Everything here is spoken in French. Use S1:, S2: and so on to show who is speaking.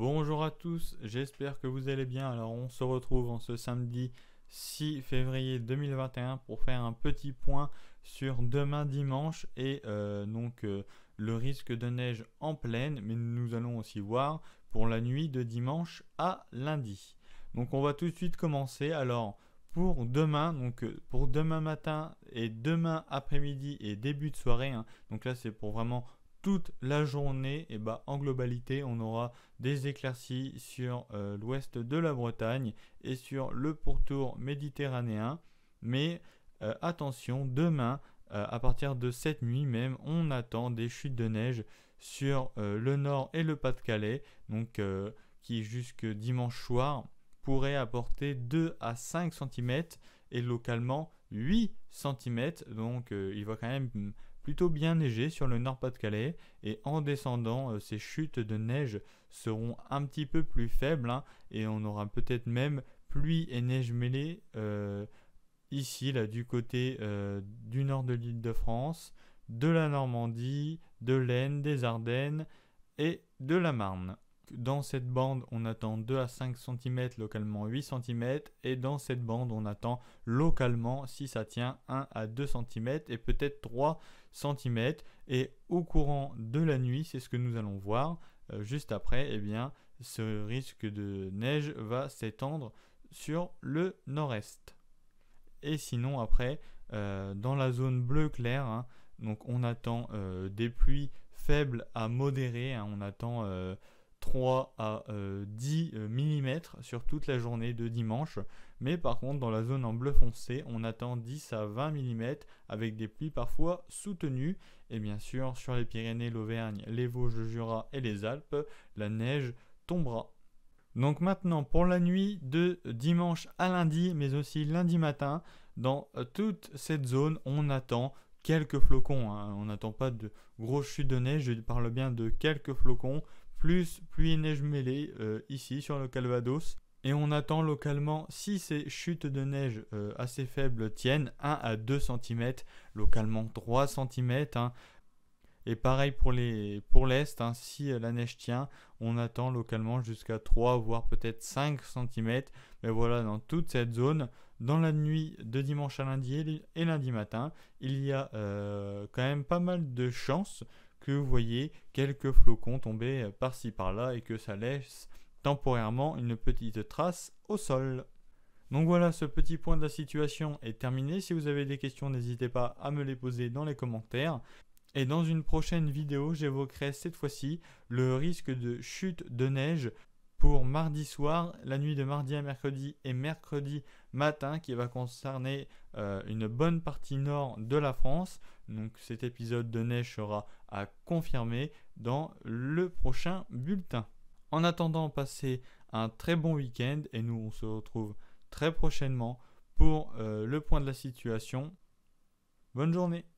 S1: Bonjour à tous, j'espère que vous allez bien. Alors on se retrouve en ce samedi 6 février 2021 pour faire un petit point sur demain dimanche et euh, donc euh, le risque de neige en pleine, mais nous allons aussi voir pour la nuit de dimanche à lundi. Donc on va tout de suite commencer. Alors pour demain, donc euh, pour demain matin et demain après-midi et début de soirée, hein, donc là c'est pour vraiment toute la journée, et bah, en globalité, on aura des éclaircies sur euh, l'ouest de la Bretagne et sur le pourtour méditerranéen. Mais euh, attention, demain, euh, à partir de cette nuit même, on attend des chutes de neige sur le nord et le Pas-de-Calais, donc qui jusque dimanche soir pourrait apporter 2 à 5 cm et localement 8 cm. Donc il va quand même plutôt bien neigé sur le Nord-Pas-de-Calais et en descendant, euh, ces chutes de neige seront un petit peu plus faibles hein, et on aura peut-être même pluie et neige mêlée euh, ici, là, du côté euh, du nord de l'île de France, de la Normandie, de l'Aisne, des Ardennes et de la Marne dans cette bande, on attend 2 à 5 cm, localement 8 cm. Et dans cette bande, on attend localement, si ça tient, 1 à 2 cm et peut-être 3 cm. Et au courant de la nuit, c'est ce que nous allons voir, euh, juste après, et eh bien, ce risque de neige va s'étendre sur le nord-est. Et sinon, après, euh, dans la zone bleu clair, hein, donc on attend euh, des pluies faibles à modérées. Hein, on attend... 3 à 10 euh, euh, mm sur toute la journée de dimanche. Mais par contre, dans la zone en bleu foncé, on attend 10 à 20 mm avec des pluies parfois soutenues. Et bien sûr, sur les Pyrénées, l'Auvergne, les Vosges, Jura et les Alpes, la neige tombera. Donc maintenant, pour la nuit de dimanche à lundi, mais aussi lundi matin, dans euh, toute cette zone, on attend quelques flocons. Hein. On n'attend pas de grosses chutes de neige, je parle bien de quelques flocons plus pluie et neige mêlée euh, ici sur le Calvados. Et on attend localement, si ces chutes de neige euh, assez faibles tiennent, 1 à 2 cm, localement 3 cm. Hein. Et pareil pour l'Est, pour hein, si euh, la neige tient, on attend localement jusqu'à 3 voire peut-être 5 cm. Mais voilà, dans toute cette zone, dans la nuit de dimanche à lundi et lundi matin, il y a quand même pas mal de chances que vous voyez quelques flocons tomber euh, par-ci par-là et que ça laisse temporairement une petite trace au sol. Donc voilà, ce petit point de la situation est terminé. Si vous avez des questions, n'hésitez pas à me les poser dans les commentaires. Et dans une prochaine vidéo, j'évoquerai cette fois-ci le risque de chute de neige pour mardi soir, la nuit de mardi à mercredi et mercredi matin qui va concerner euh, une bonne partie nord de la France. Donc cet épisode de neige sera à confirmer dans le prochain bulletin. En attendant, passez un très bon week-end et nous on se retrouve très prochainement pour euh, le point de la situation. Bonne journée